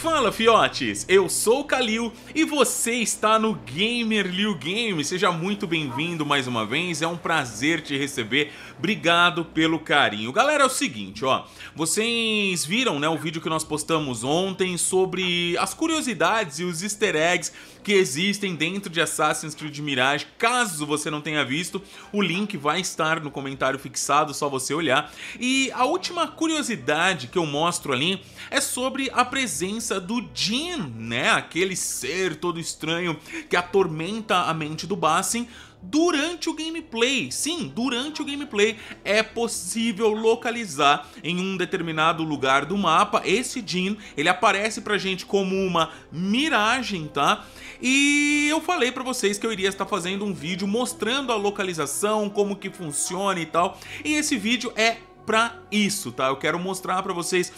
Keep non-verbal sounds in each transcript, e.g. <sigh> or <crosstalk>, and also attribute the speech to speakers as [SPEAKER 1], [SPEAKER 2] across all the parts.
[SPEAKER 1] Fala fiotes, eu sou o Kalil e você está no Gamer Liu Game. Seja muito bem-vindo mais uma vez, é um prazer te receber. Obrigado pelo carinho. Galera, é o seguinte, ó. Vocês viram, né, o vídeo que nós postamos ontem sobre as curiosidades e os easter eggs que existem dentro de Assassin's Creed Mirage. Caso você não tenha visto, o link vai estar no comentário fixado, só você olhar. E a última curiosidade que eu mostro ali é sobre a presença presença do Jin, né? Aquele ser todo estranho que atormenta a mente do Bassin durante o gameplay. Sim, durante o gameplay é possível localizar em um determinado lugar do mapa esse Jin. Ele aparece pra gente como uma miragem, tá? E eu falei para vocês que eu iria estar fazendo um vídeo mostrando a localização, como que funciona e tal. E esse vídeo é para isso, tá? Eu quero mostrar para vocês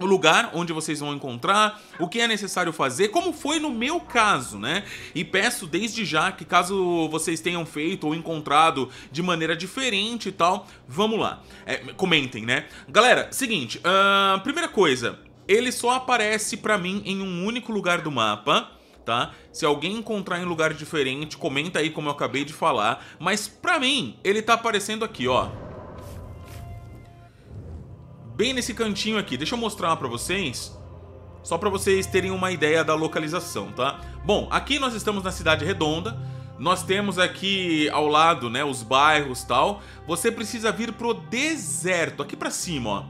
[SPEAKER 1] o lugar onde vocês vão encontrar, o que é necessário fazer, como foi no meu caso, né? E peço desde já que caso vocês tenham feito ou encontrado de maneira diferente e tal, vamos lá. É, comentem, né? Galera, seguinte, uh, primeira coisa, ele só aparece para mim em um único lugar do mapa, tá? Se alguém encontrar em lugar diferente, comenta aí como eu acabei de falar, mas pra mim, ele tá aparecendo aqui, ó bem nesse cantinho aqui. Deixa eu mostrar para vocês, só para vocês terem uma ideia da localização, tá? Bom, aqui nós estamos na Cidade Redonda, nós temos aqui ao lado, né, os bairros tal. Você precisa vir pro deserto, aqui para cima, ó.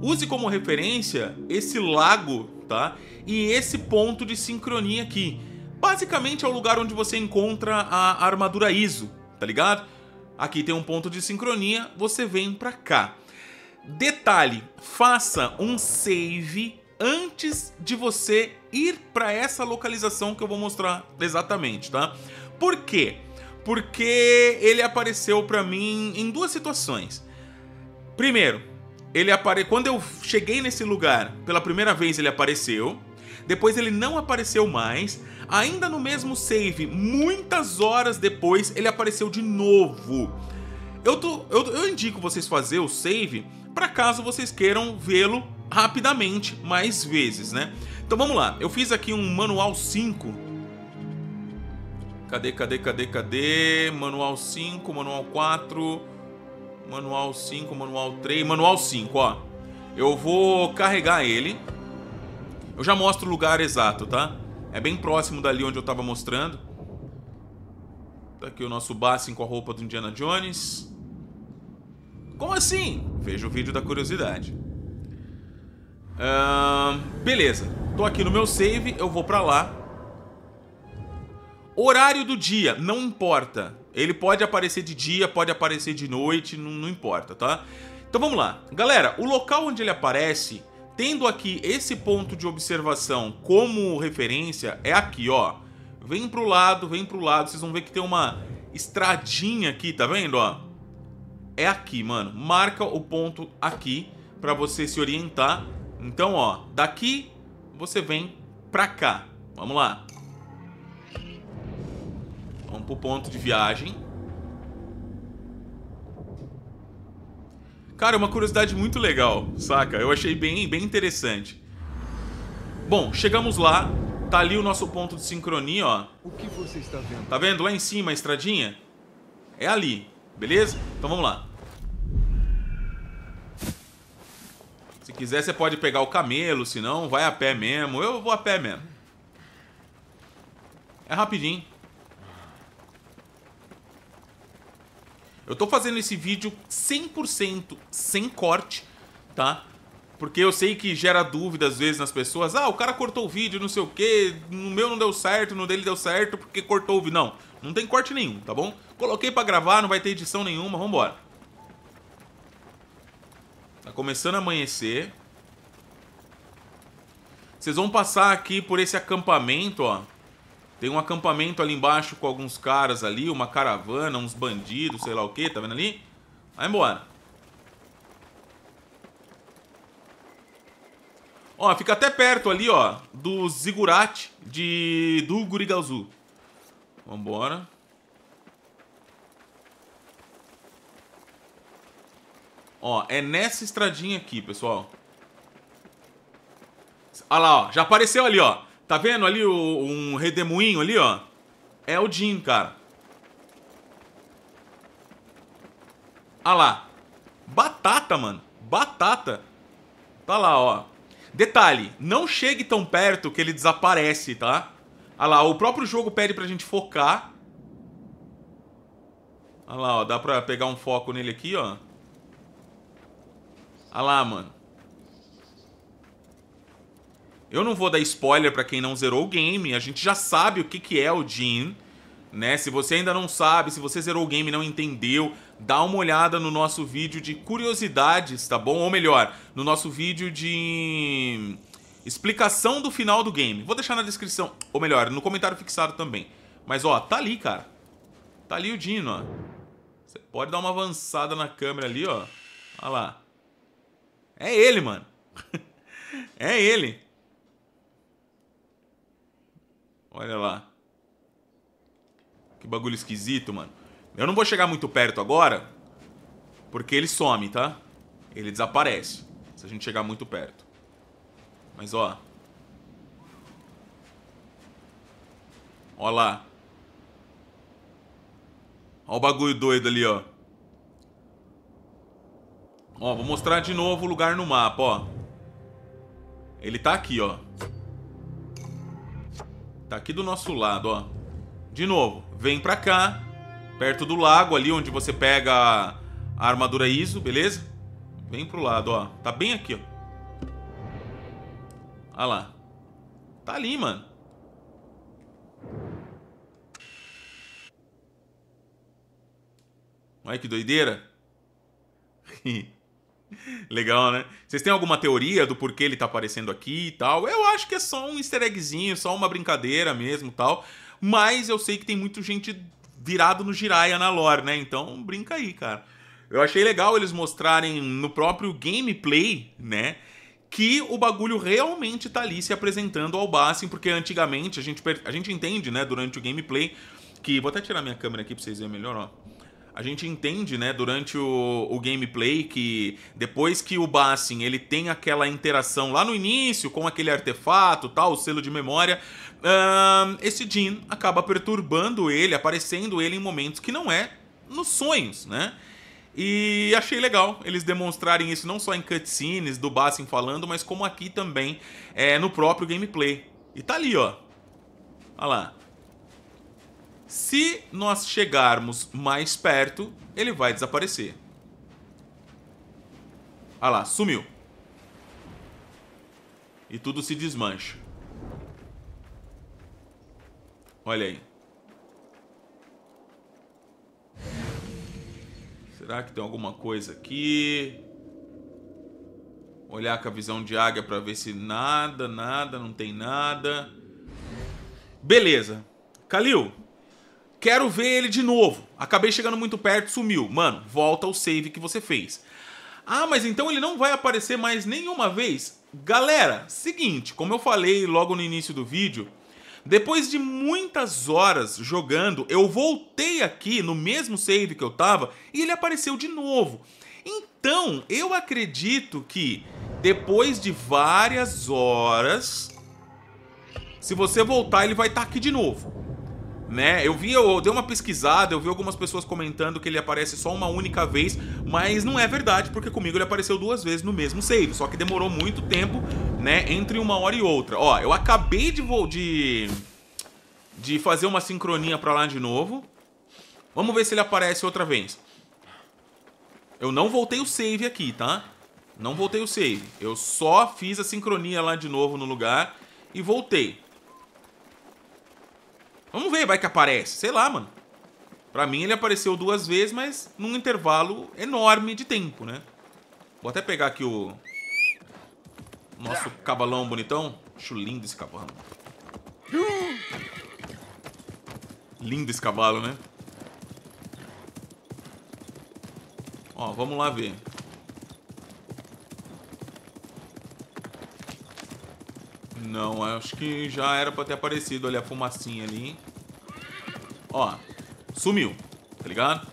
[SPEAKER 1] Use como referência esse lago, tá? E esse ponto de sincronia aqui. Basicamente é o lugar onde você encontra a armadura ISO, tá ligado? Aqui tem um ponto de sincronia, você vem pra cá. Detalhe, faça um save antes de você ir para essa localização que eu vou mostrar exatamente, tá? Por quê? Porque ele apareceu para mim em duas situações. Primeiro, ele apare... quando eu cheguei nesse lugar, pela primeira vez ele apareceu. Depois ele não apareceu mais. Ainda no mesmo save, muitas horas depois, ele apareceu de novo. Eu, tô... eu, eu indico vocês fazer o save para caso vocês queiram vê-lo rapidamente mais vezes, né? Então vamos lá, eu fiz aqui um manual 5. Cadê, cadê, cadê, cadê? Manual 5, manual 4, manual 5, manual 3, manual 5, ó. Eu vou carregar ele. Eu já mostro o lugar exato, tá? É bem próximo dali onde eu tava mostrando. Tá aqui o nosso Bassin com a roupa do Indiana Jones. Como assim? Veja o vídeo da curiosidade. Uh, beleza, tô aqui no meu save, eu vou pra lá. Horário do dia, não importa. Ele pode aparecer de dia, pode aparecer de noite, não, não importa, tá? Então vamos lá. Galera, o local onde ele aparece, tendo aqui esse ponto de observação como referência, é aqui, ó. Vem pro lado, vem pro lado, vocês vão ver que tem uma estradinha aqui, tá vendo, ó? é aqui, mano. Marca o ponto aqui para você se orientar. Então, ó, daqui você vem pra cá. Vamos lá. Vamos pro ponto de viagem. Cara, é uma curiosidade muito legal, saca? Eu achei bem, bem interessante. Bom, chegamos lá. Tá ali o nosso ponto de sincronia, ó. O que você está vendo? Tá vendo lá em cima a estradinha? É ali. Beleza? Então vamos lá. Se quiser, você pode pegar o camelo, se não, vai a pé mesmo. Eu vou a pé mesmo. É rapidinho. Eu tô fazendo esse vídeo 100% sem corte, tá? Porque eu sei que gera dúvidas às vezes nas pessoas. Ah, o cara cortou o vídeo, não sei o quê. No meu não deu certo, no dele deu certo porque cortou o vídeo. Não, não tem corte nenhum, tá bom? Coloquei para gravar, não vai ter edição nenhuma, vambora. Tá começando a amanhecer. Vocês vão passar aqui por esse acampamento, ó. Tem um acampamento ali embaixo com alguns caras ali, uma caravana, uns bandidos, sei lá o que, tá vendo ali? Vai embora. Ó, fica até perto ali, ó, do zigurate de, do Gurigalzu. Vambora. Ó, é nessa estradinha aqui, pessoal. Olha lá, ó, já apareceu ali, ó. Tá vendo ali o, um redemoinho ali, ó? É o Jin cara. Olha lá. Batata, mano. Batata. Tá lá, ó. Detalhe, não chegue tão perto que ele desaparece, tá? Olha lá, o próprio jogo pede pra gente focar. Olha lá, ó, dá pra pegar um foco nele aqui, ó. Olha lá, mano. Eu não vou dar spoiler para quem não zerou o game, a gente já sabe o que, que é o Jin, né? Se você ainda não sabe, se você zerou o game e não entendeu, dá uma olhada no nosso vídeo de curiosidades, tá bom? Ou melhor, no nosso vídeo de explicação do final do game. Vou deixar na descrição, ou melhor, no comentário fixado também. Mas ó, tá ali, cara. Tá ali o Dino, ó. Você pode dar uma avançada na câmera ali, ó. Olha lá. É ele, mano. <laughs> é ele. Olha lá. Que bagulho esquisito, mano. Eu não vou chegar muito perto agora, porque ele some, tá? Ele desaparece, se a gente chegar muito perto. Mas, ó. Ó lá. Ó o bagulho doido ali, ó. Ó, vou mostrar de novo o lugar no mapa, ó. Ele tá aqui, ó. Tá aqui do nosso lado, ó. De novo, vem pra cá perto do lago ali onde você pega a armadura ISO, beleza? Bem pro lado, ó. Tá bem aqui, ó. Olha lá. Tá ali, mano. Olha que doideira. <laughs> Legal, né? Vocês têm alguma teoria do porquê ele tá aparecendo aqui e tal? Eu acho que é só um easter eggzinho, só uma brincadeira mesmo tal. Mas eu sei que tem muita gente virado no Jiraiya na lore, né? Então brinca aí, cara. Eu achei legal eles mostrarem no próprio gameplay, né? Que o bagulho realmente tá ali se apresentando ao Bassin, porque antigamente a gente, a gente entende, né, durante o gameplay, que. Vou até tirar minha câmera aqui pra vocês verem melhor, ó a gente entende, né, durante o, o, gameplay que depois que o Bassin ele tem aquela interação lá no início com aquele artefato, tal, o selo de memória, uh, esse Jin acaba perturbando ele, aparecendo ele em momentos que não é nos sonhos, né? E achei legal eles demonstrarem isso não só em cutscenes do Bassin falando, mas como aqui também é, no próprio gameplay. E tá ali, ó. Olha lá. Se nós chegarmos mais perto, ele vai desaparecer. Ah lá, sumiu. E tudo se desmancha. Olha aí. Será que tem alguma coisa aqui? Olhar com a visão de águia para ver se nada, nada, não tem nada. Beleza. Kalil, Quero ver ele de novo. Acabei chegando muito perto, sumiu. Mano, volta o save que você fez. Ah, mas então ele não vai aparecer mais nenhuma vez? Galera, seguinte, como eu falei logo no início do vídeo, depois de muitas horas jogando, eu voltei aqui no mesmo save que eu tava e ele apareceu de novo. Então, eu acredito que depois de várias horas, se você voltar, ele vai estar tá aqui de novo né? Eu vi, eu, dei uma pesquisada, eu vi algumas pessoas comentando que ele aparece só uma única vez, mas não é verdade, porque comigo ele apareceu duas vezes no mesmo save, só que demorou muito tempo, né, entre uma hora e outra. Ó, eu acabei de vou de de fazer uma sincronia para lá de novo. Vamos ver se ele aparece outra vez. Eu não voltei o save aqui, tá? Não voltei o save. Eu só fiz a sincronia lá de novo no lugar e voltei. Vamos ver, vai que aparece. Sei lá, mano. Pra mim ele apareceu duas vezes, mas num intervalo enorme de tempo, né? Vou até pegar aqui o... Nosso cabalão bonitão. Acho lindo esse cavalo. Lindo esse cavalo, né? Ó, vamos lá ver. Não, acho que já era pra ter aparecido ali a fumacinha ali. Ó, sumiu, tá ligado?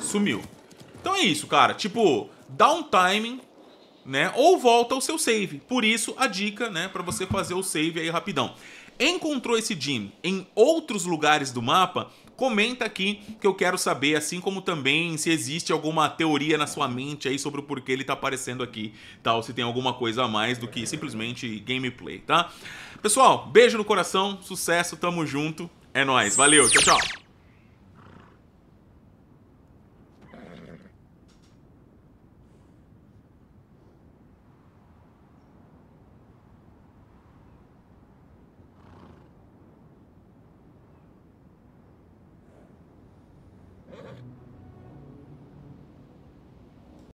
[SPEAKER 1] Sumiu. Então é isso, cara. Tipo, dá um timing, né? Ou volta o seu save. Por isso, a dica, né? Pra você fazer o save aí rapidão. Encontrou esse gym em outros lugares do mapa, comenta aqui que eu quero saber, assim como também se existe alguma teoria na sua mente aí sobre o porquê ele tá aparecendo aqui, tal, se tem alguma coisa a mais do que simplesmente gameplay, tá? Pessoal, beijo no coração, sucesso, tamo junto, é nóis, valeu, tchau, tchau!